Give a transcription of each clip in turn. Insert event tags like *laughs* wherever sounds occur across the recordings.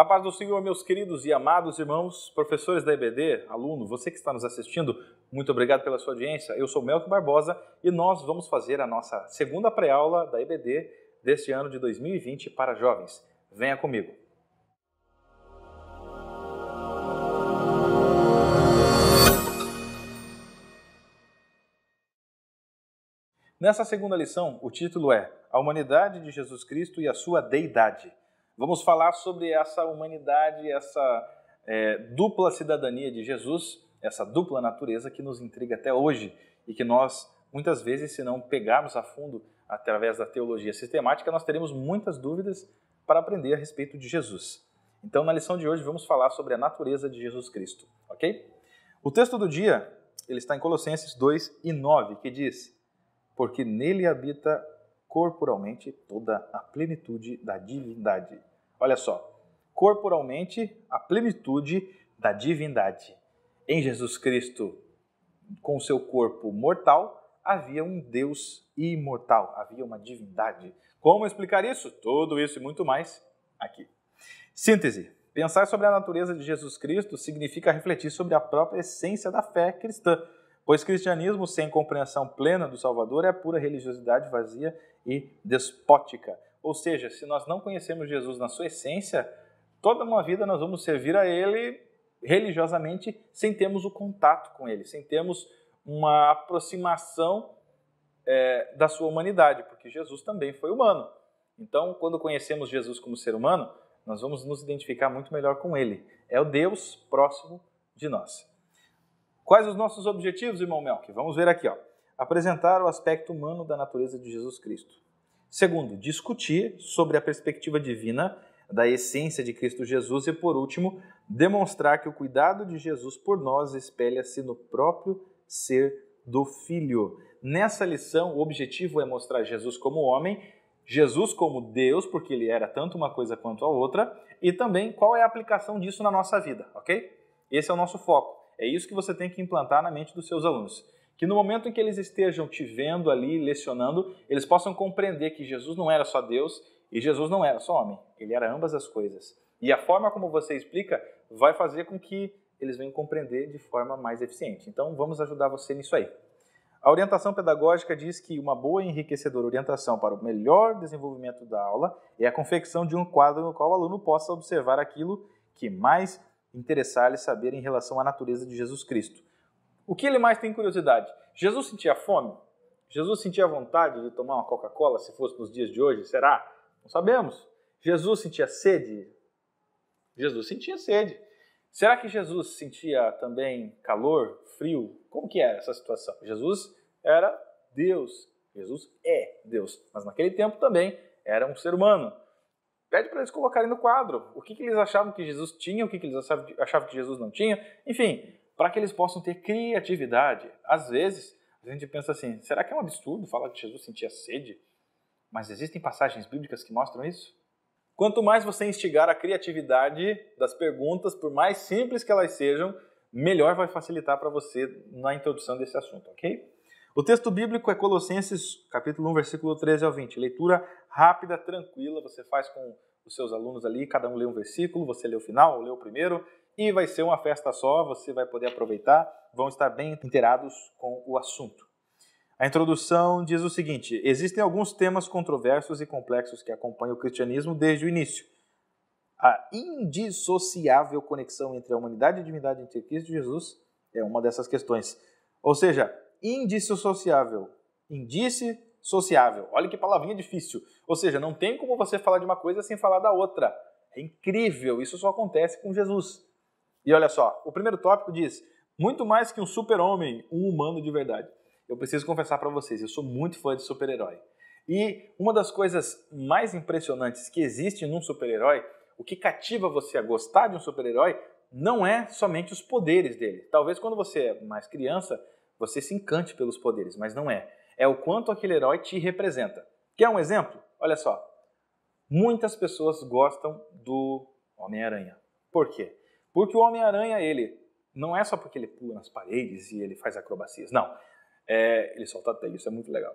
A paz do Senhor, meus queridos e amados irmãos, professores da EBD, aluno, você que está nos assistindo, muito obrigado pela sua audiência. Eu sou Melco Barbosa e nós vamos fazer a nossa segunda pré-aula da EBD deste ano de 2020 para jovens. Venha comigo. Nessa segunda lição, o título é A Humanidade de Jesus Cristo e a Sua Deidade. Vamos falar sobre essa humanidade, essa é, dupla cidadania de Jesus, essa dupla natureza que nos intriga até hoje e que nós, muitas vezes, se não pegarmos a fundo através da teologia sistemática, nós teremos muitas dúvidas para aprender a respeito de Jesus. Então, na lição de hoje, vamos falar sobre a natureza de Jesus Cristo, ok? O texto do dia, ele está em Colossenses 2 e 9, que diz: Porque nele habita corporalmente toda a plenitude da divindade Olha só, corporalmente, a plenitude da divindade. Em Jesus Cristo, com seu corpo mortal, havia um Deus imortal, havia uma divindade. Como explicar isso? Tudo isso e muito mais aqui. Síntese. Pensar sobre a natureza de Jesus Cristo significa refletir sobre a própria essência da fé cristã, pois cristianismo sem compreensão plena do Salvador é pura religiosidade vazia e despótica. Ou seja, se nós não conhecemos Jesus na sua essência, toda uma vida nós vamos servir a Ele religiosamente sem termos o contato com Ele, sem termos uma aproximação é, da sua humanidade, porque Jesus também foi humano. Então, quando conhecemos Jesus como ser humano, nós vamos nos identificar muito melhor com Ele. É o Deus próximo de nós. Quais os nossos objetivos, irmão Melk? Vamos ver aqui. Ó. Apresentar o aspecto humano da natureza de Jesus Cristo. Segundo, discutir sobre a perspectiva divina da essência de Cristo Jesus e, por último, demonstrar que o cuidado de Jesus por nós espelha-se no próprio ser do Filho. Nessa lição, o objetivo é mostrar Jesus como homem, Jesus como Deus, porque ele era tanto uma coisa quanto a outra, e também qual é a aplicação disso na nossa vida, ok? Esse é o nosso foco. É isso que você tem que implantar na mente dos seus alunos que no momento em que eles estejam te vendo ali, lecionando, eles possam compreender que Jesus não era só Deus e Jesus não era só homem, ele era ambas as coisas. E a forma como você explica vai fazer com que eles venham compreender de forma mais eficiente. Então, vamos ajudar você nisso aí. A orientação pedagógica diz que uma boa e enriquecedora orientação para o melhor desenvolvimento da aula é a confecção de um quadro no qual o aluno possa observar aquilo que mais interessar-lhe saber em relação à natureza de Jesus Cristo o que ele mais tem curiosidade? Jesus sentia fome? Jesus sentia vontade de tomar uma Coca-Cola se fosse nos dias de hoje? Será? Não sabemos. Jesus sentia sede? Jesus sentia sede. Será que Jesus sentia também calor, frio? Como que era essa situação? Jesus era Deus. Jesus é Deus. Mas naquele tempo também era um ser humano. Pede para eles colocarem no quadro o que, que eles achavam que Jesus tinha, o que, que eles achavam que Jesus não tinha. Enfim, para que eles possam ter criatividade. Às vezes, a gente pensa assim: será que é um absurdo falar que Jesus sentia sede? Mas existem passagens bíblicas que mostram isso? Quanto mais você instigar a criatividade das perguntas, por mais simples que elas sejam, melhor vai facilitar para você na introdução desse assunto, ok? O texto bíblico é Colossenses, capítulo 1, versículo 13 ao 20. Leitura rápida, tranquila, você faz com os seus alunos ali, cada um lê um versículo, você lê o final, ou lê o primeiro, e vai ser uma festa só, você vai poder aproveitar, vão estar bem inteirados com o assunto. A introdução diz o seguinte: existem alguns temas controversos e complexos que acompanham o cristianismo desde o início. A indissociável conexão entre a humanidade e a divindade entre Cristo e Jesus é uma dessas questões. Ou seja, indissociável, indice sociável. Olha que palavrinha difícil. Ou seja, não tem como você falar de uma coisa sem falar da outra. É incrível, isso só acontece com Jesus. E olha só, o primeiro tópico diz: muito mais que um super-homem, um humano de verdade. Eu preciso confessar para vocês, eu sou muito fã de super-herói. E uma das coisas mais impressionantes que existe num super-herói, o que cativa você a gostar de um super-herói, não é somente os poderes dele. Talvez quando você é mais criança, você se encante pelos poderes, mas não é. É o quanto aquele herói te representa. Quer um exemplo? Olha só. Muitas pessoas gostam do Homem-Aranha. Por quê? Porque o Homem-Aranha, ele não é só porque ele pula nas paredes e ele faz acrobacias, não. É, ele solta até isso, é muito legal.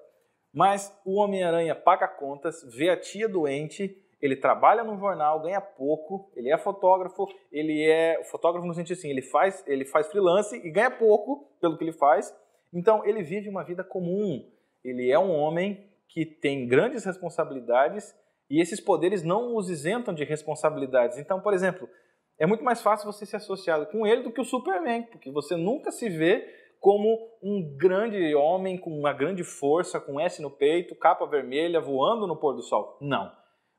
Mas o Homem-Aranha paga contas, vê a tia doente, ele trabalha no jornal, ganha pouco, ele é fotógrafo, ele é fotógrafo no sentido assim, ele faz, ele faz freelance e ganha pouco pelo que ele faz. Então ele vive uma vida comum. Ele é um homem que tem grandes responsabilidades e esses poderes não os isentam de responsabilidades. Então, por exemplo, é muito mais fácil você se associar com ele do que o Superman, porque você nunca se vê como um grande homem com uma grande força, com S no peito, capa vermelha, voando no pôr do sol. Não.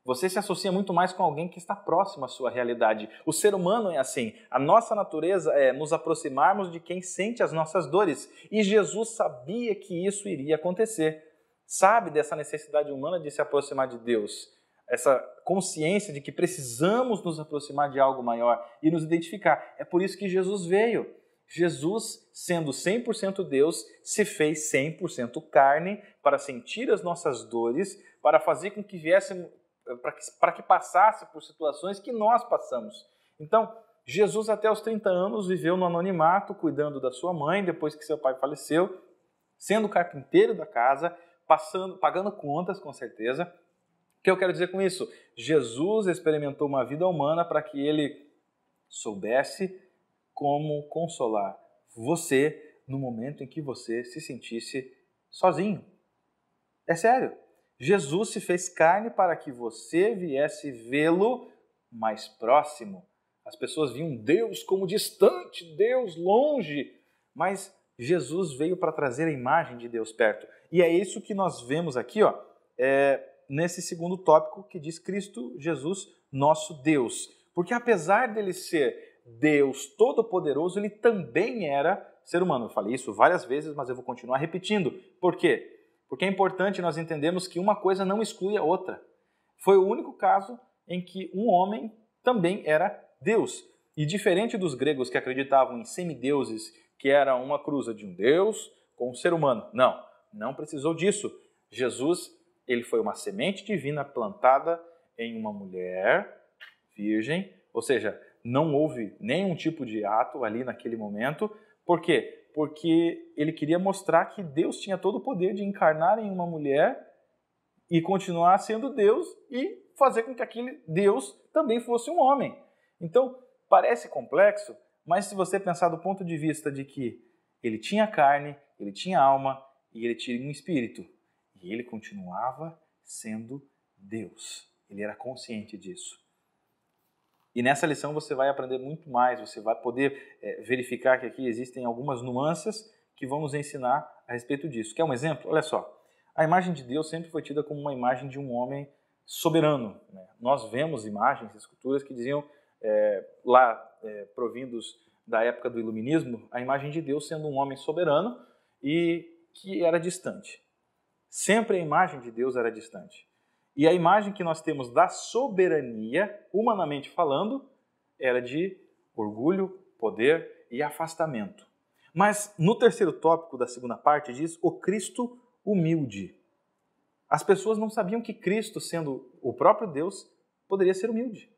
Você se associa muito mais com alguém que está próximo à sua realidade. O ser humano é assim. A nossa natureza é nos aproximarmos de quem sente as nossas dores. E Jesus sabia que isso iria acontecer. Sabe dessa necessidade humana de se aproximar de Deus. Essa consciência de que precisamos nos aproximar de algo maior e nos identificar. É por isso que Jesus veio. Jesus, sendo 100% Deus, se fez 100% carne para sentir as nossas dores, para fazer com que viesse, para que, para que passasse por situações que nós passamos. Então, Jesus, até os 30 anos, viveu no anonimato, cuidando da sua mãe depois que seu pai faleceu, sendo carpinteiro da casa, passando, pagando contas, com certeza, que eu quero dizer com isso? Jesus experimentou uma vida humana para que ele soubesse como consolar você no momento em que você se sentisse sozinho. É sério. Jesus se fez carne para que você viesse vê-lo mais próximo. As pessoas viam Deus como distante, Deus longe, mas Jesus veio para trazer a imagem de Deus perto. E é isso que nós vemos aqui, ó. É, nesse segundo tópico que diz Cristo Jesus, nosso Deus. Porque apesar dele ser Deus Todo-Poderoso, ele também era ser humano. Eu falei isso várias vezes, mas eu vou continuar repetindo. Por quê? Porque é importante nós entendermos que uma coisa não exclui a outra. Foi o único caso em que um homem também era Deus. E diferente dos gregos que acreditavam em semideuses, que era uma cruza de um Deus com um ser humano. Não, não precisou disso. Jesus ele foi uma semente divina plantada em uma mulher virgem, ou seja, não houve nenhum tipo de ato ali naquele momento. Por quê? Porque ele queria mostrar que Deus tinha todo o poder de encarnar em uma mulher e continuar sendo Deus e fazer com que aquele Deus também fosse um homem. Então, parece complexo, mas se você pensar do ponto de vista de que ele tinha carne, ele tinha alma e ele tinha um espírito ele continuava sendo Deus. Ele era consciente disso. E nessa lição você vai aprender muito mais, você vai poder é, verificar que aqui existem algumas nuances que vão nos ensinar a respeito disso. Quer um exemplo? Olha só. A imagem de Deus sempre foi tida como uma imagem de um homem soberano. Né? Nós vemos imagens, esculturas que diziam é, lá, é, provindos da época do iluminismo, a imagem de Deus sendo um homem soberano e que era distante. Sempre a imagem de Deus era distante. E a imagem que nós temos da soberania, humanamente falando, era de orgulho, poder e afastamento. Mas no terceiro tópico da segunda parte diz o Cristo humilde. As pessoas não sabiam que Cristo, sendo o próprio Deus, poderia ser humilde.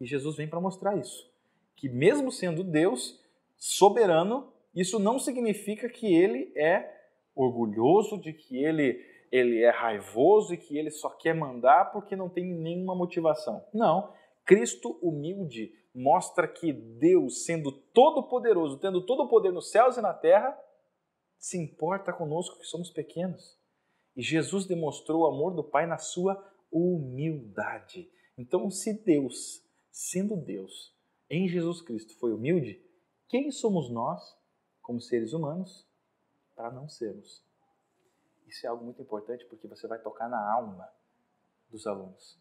E Jesus vem para mostrar isso. Que mesmo sendo Deus soberano, isso não significa que ele é orgulhoso, de que ele ele é raivoso e que ele só quer mandar porque não tem nenhuma motivação. Não. Cristo humilde mostra que Deus, sendo todo-poderoso, tendo todo o poder nos céus e na terra, se importa conosco que somos pequenos. E Jesus demonstrou o amor do Pai na sua humildade. Então, se Deus, sendo Deus, em Jesus Cristo foi humilde, quem somos nós, como seres humanos, para não sermos? Isso é algo muito importante porque você vai tocar na alma dos alunos,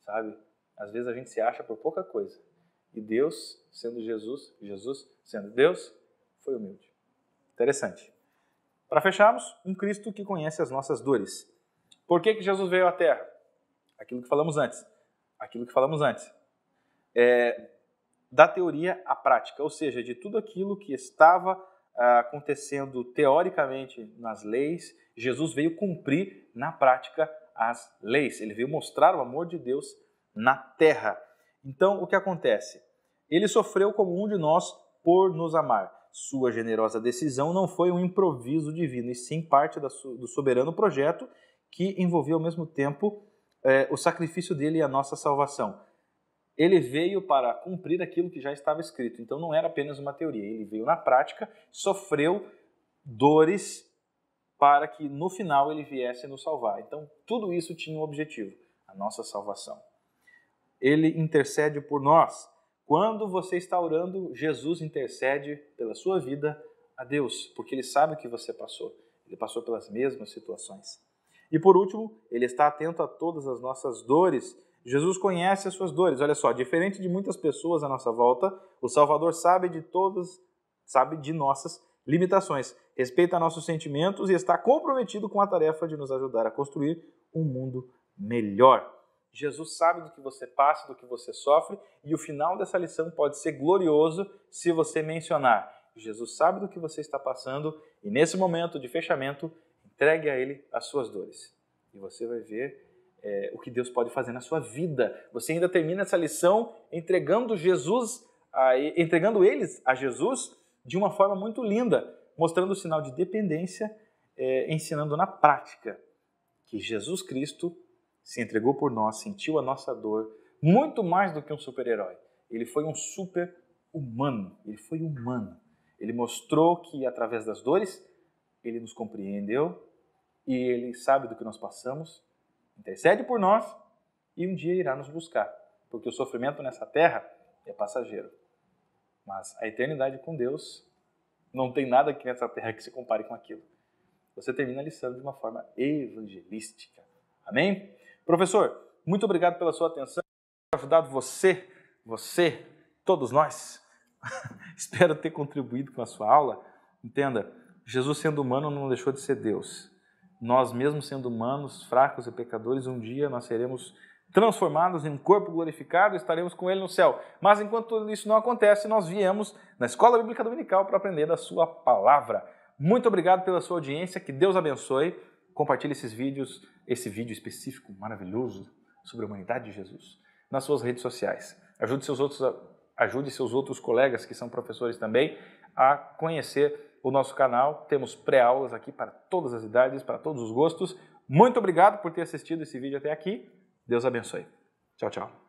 sabe? Às vezes a gente se acha por pouca coisa. E Deus, sendo Jesus, Jesus sendo Deus, foi humilde. Interessante. Para fecharmos, um Cristo que conhece as nossas dores. Por que, que Jesus veio à Terra? Aquilo que falamos antes. Aquilo que falamos antes. É, da teoria à prática, ou seja, de tudo aquilo que estava ah, acontecendo teoricamente nas leis, Jesus veio cumprir na prática as leis. Ele veio mostrar o amor de Deus na terra. Então, o que acontece? Ele sofreu como um de nós por nos amar. Sua generosa decisão não foi um improviso divino, e sim parte do soberano projeto que envolveu ao mesmo tempo eh, o sacrifício dele e a nossa salvação ele veio para cumprir aquilo que já estava escrito. Então não era apenas uma teoria, ele veio na prática, sofreu dores para que no final ele viesse nos salvar. Então tudo isso tinha um objetivo, a nossa salvação. Ele intercede por nós. Quando você está orando, Jesus intercede pela sua vida a Deus, porque ele sabe o que você passou. Ele passou pelas mesmas situações. E por último, ele está atento a todas as nossas dores Jesus conhece as suas dores. Olha só, diferente de muitas pessoas à nossa volta, o Salvador sabe de todas, sabe de nossas limitações, respeita nossos sentimentos e está comprometido com a tarefa de nos ajudar a construir um mundo melhor. Jesus sabe do que você passa, do que você sofre, e o final dessa lição pode ser glorioso se você mencionar. Jesus sabe do que você está passando e nesse momento de fechamento, entregue a Ele as suas dores. E você vai ver é, o que Deus pode fazer na sua vida. Você ainda termina essa lição entregando Jesus, a, entregando eles a Jesus de uma forma muito linda, mostrando o sinal de dependência, é, ensinando na prática que Jesus Cristo se entregou por nós, sentiu a nossa dor, muito mais do que um super-herói. Ele foi um super-humano, ele foi humano. Ele mostrou que através das dores, ele nos compreendeu e ele sabe do que nós passamos intercede por nós e um dia irá nos buscar, porque o sofrimento nessa terra é passageiro. Mas a eternidade com Deus não tem nada aqui nessa terra que se compare com aquilo. Você termina a lição de uma forma evangelística. Amém? Professor, muito obrigado pela sua atenção. Ajudado você, você, todos nós. *laughs* Espero ter contribuído com a sua aula. Entenda, Jesus sendo humano não deixou de ser Deus nós mesmos sendo humanos, fracos e pecadores, um dia nós seremos transformados em um corpo glorificado e estaremos com ele no céu. Mas enquanto isso não acontece, nós viemos na Escola Bíblica Dominical para aprender da sua palavra. Muito obrigado pela sua audiência, que Deus abençoe. Compartilhe esses vídeos, esse vídeo específico maravilhoso sobre a humanidade de Jesus nas suas redes sociais. Ajude seus outros, ajude seus outros colegas que são professores também a conhecer o nosso canal. Temos pré-aulas aqui para todas as idades, para todos os gostos. Muito obrigado por ter assistido esse vídeo até aqui. Deus abençoe. Tchau, tchau.